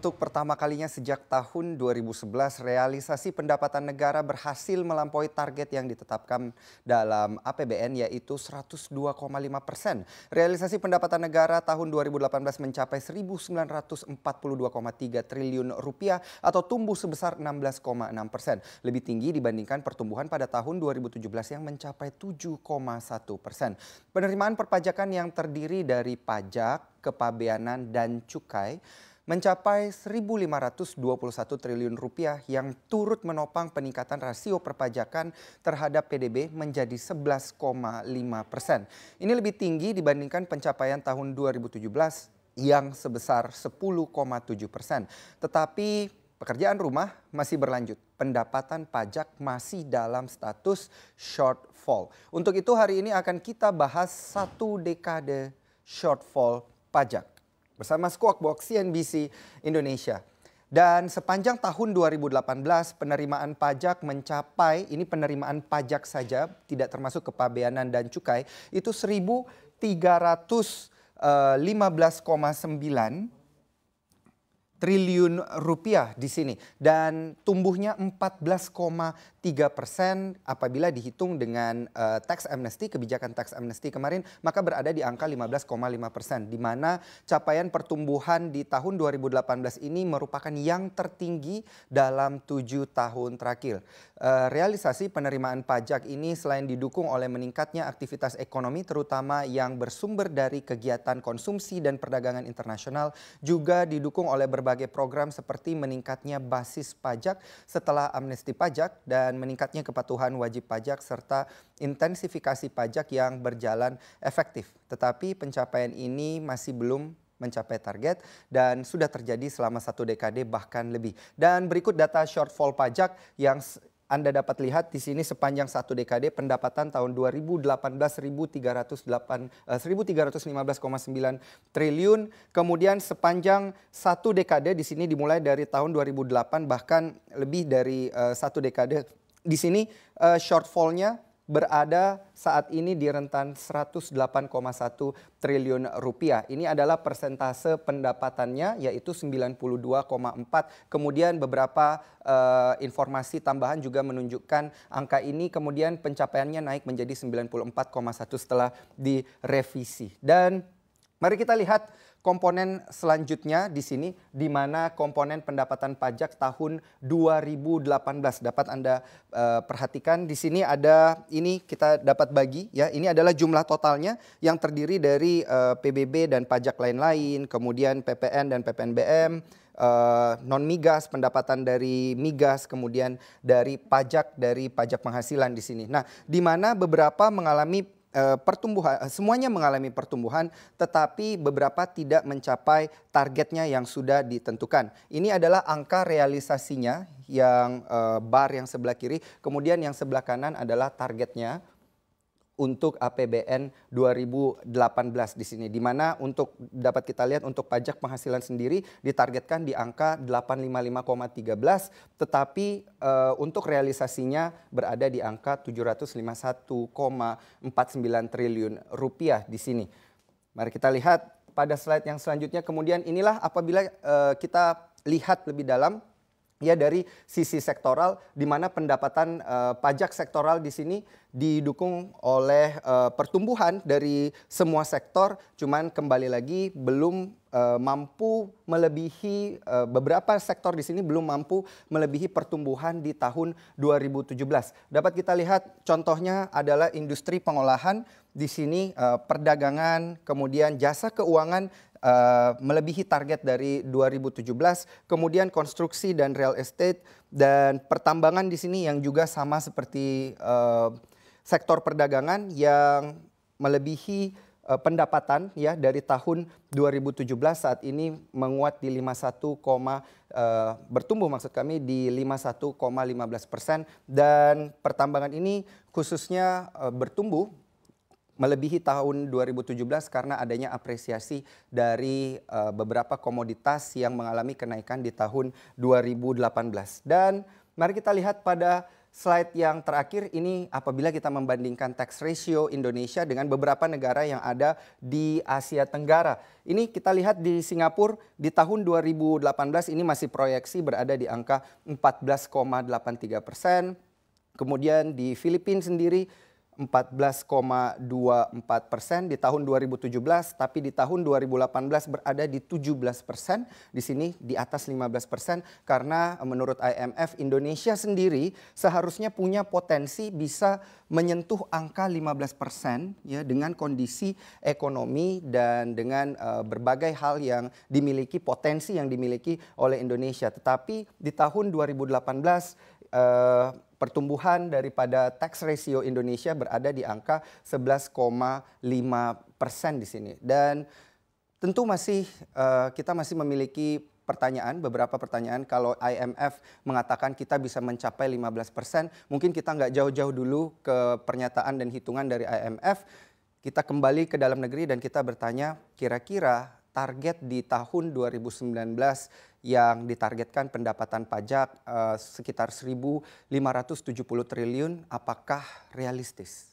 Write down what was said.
Untuk pertama kalinya sejak tahun 2011, realisasi pendapatan negara berhasil melampaui target yang ditetapkan dalam APBN yaitu 102,5 persen. Realisasi pendapatan negara tahun 2018 mencapai 1.942,3 triliun rupiah atau tumbuh sebesar 16,6 persen. Lebih tinggi dibandingkan pertumbuhan pada tahun 2017 yang mencapai 7,1 persen. Penerimaan perpajakan yang terdiri dari pajak, kepabeanan, dan cukai mencapai 1.521 triliun rupiah yang turut menopang peningkatan rasio perpajakan terhadap PDB menjadi 11,5 persen. Ini lebih tinggi dibandingkan pencapaian tahun 2017 yang sebesar 10,7 persen. Tetapi pekerjaan rumah masih berlanjut. Pendapatan pajak masih dalam status shortfall. Untuk itu hari ini akan kita bahas satu dekade shortfall pajak bersama Squawk Box CNBC Indonesia. Dan sepanjang tahun 2018 penerimaan pajak mencapai ini penerimaan pajak saja tidak termasuk kepabeanan dan cukai itu 1315,9 triliun rupiah di sini dan tumbuhnya 14,3 persen apabila dihitung dengan uh, tax amnesty kebijakan tax amnesty kemarin maka berada di angka 15,5 persen di mana capaian pertumbuhan di tahun 2018 ini merupakan yang tertinggi dalam tujuh tahun terakhir uh, realisasi penerimaan pajak ini selain didukung oleh meningkatnya aktivitas ekonomi terutama yang bersumber dari kegiatan konsumsi dan perdagangan internasional juga didukung oleh berbagai berbagai program seperti meningkatnya basis pajak setelah amnesti pajak dan meningkatnya kepatuhan wajib pajak serta intensifikasi pajak yang berjalan efektif. Tetapi pencapaian ini masih belum mencapai target dan sudah terjadi selama satu dekade bahkan lebih. Dan berikut data shortfall pajak yang anda dapat lihat di sini sepanjang satu dekade pendapatan tahun 2018 1.315,9 eh, triliun. Kemudian sepanjang satu dekade di sini dimulai dari tahun 2008 bahkan lebih dari uh, satu dekade. Di sini uh, eh, shortfall berada saat ini di rentan 108,1 triliun rupiah. Ini adalah persentase pendapatannya yaitu 92,4. Kemudian beberapa uh, informasi tambahan juga menunjukkan angka ini kemudian pencapaiannya naik menjadi 94,1 setelah direvisi. Dan Mari kita lihat komponen selanjutnya di sini di mana komponen pendapatan pajak tahun 2018 dapat Anda uh, perhatikan di sini ada ini kita dapat bagi ya ini adalah jumlah totalnya yang terdiri dari uh, eh, PBB dan pajak lain-lain kemudian PPN dan PPNBM Uh, eh, non migas, pendapatan dari migas, kemudian dari pajak dari pajak penghasilan di sini. Nah, di mana beberapa mengalami Eh, pertumbuhan eh, semuanya mengalami pertumbuhan tetapi beberapa tidak mencapai targetnya yang sudah ditentukan. Ini adalah angka realisasinya yang e, bar yang sebelah kiri, kemudian yang sebelah kanan adalah targetnya untuk APBN 2018 di sini. Di mana untuk dapat kita lihat untuk pajak penghasilan sendiri ditargetkan di angka 855,13 tetapi uh, untuk realisasinya berada di angka 751,49 triliun rupiah di sini. Mari kita lihat pada slide yang selanjutnya kemudian inilah apabila uh, kita lihat lebih dalam ya dari sisi sektoral di mana pendapatan uh, pajak sektoral di sini didukung oleh uh, pertumbuhan dari semua sektor cuman kembali lagi belum uh, mampu melebihi uh, beberapa sektor di sini belum mampu melebihi pertumbuhan di tahun 2017. Dapat kita lihat contohnya adalah industri pengolahan di sini uh, perdagangan, kemudian jasa keuangan uh, melebihi target dari 2017, kemudian konstruksi dan real estate dan pertambangan di sini yang juga sama seperti uh, sektor perdagangan yang melebihi uh, pendapatan ya dari tahun 2017 saat ini menguat di 51, uh, bertumbuh maksud kami di 51,15 persen dan pertambangan ini khususnya uh, bertumbuh melebihi tahun 2017 karena adanya apresiasi dari uh, beberapa komoditas yang mengalami kenaikan di tahun 2018. Dan mari kita lihat pada slide yang terakhir ini apabila kita membandingkan tax ratio Indonesia dengan beberapa negara yang ada di Asia Tenggara. Ini kita lihat di Singapura di tahun 2018 ini masih proyeksi berada di angka 14,83 persen. Kemudian di Filipina sendiri 14,24 persen di tahun 2017, tapi di tahun 2018 berada di 17 persen. Di sini di atas 15 persen karena menurut IMF Indonesia sendiri seharusnya punya potensi bisa menyentuh angka 15 persen ya dengan kondisi ekonomi dan dengan uh, berbagai hal yang dimiliki potensi yang dimiliki oleh Indonesia. Tetapi di tahun 2018 uh, pertumbuhan daripada tax ratio Indonesia berada di angka 11,5 persen di sini. Dan tentu masih uh, kita masih memiliki pertanyaan, beberapa pertanyaan kalau IMF mengatakan kita bisa mencapai 15 persen, mungkin kita nggak jauh-jauh dulu ke pernyataan dan hitungan dari IMF. Kita kembali ke dalam negeri dan kita bertanya kira-kira target di tahun 2019 yang ditargetkan pendapatan pajak eh, sekitar 1.570 triliun apakah realistis?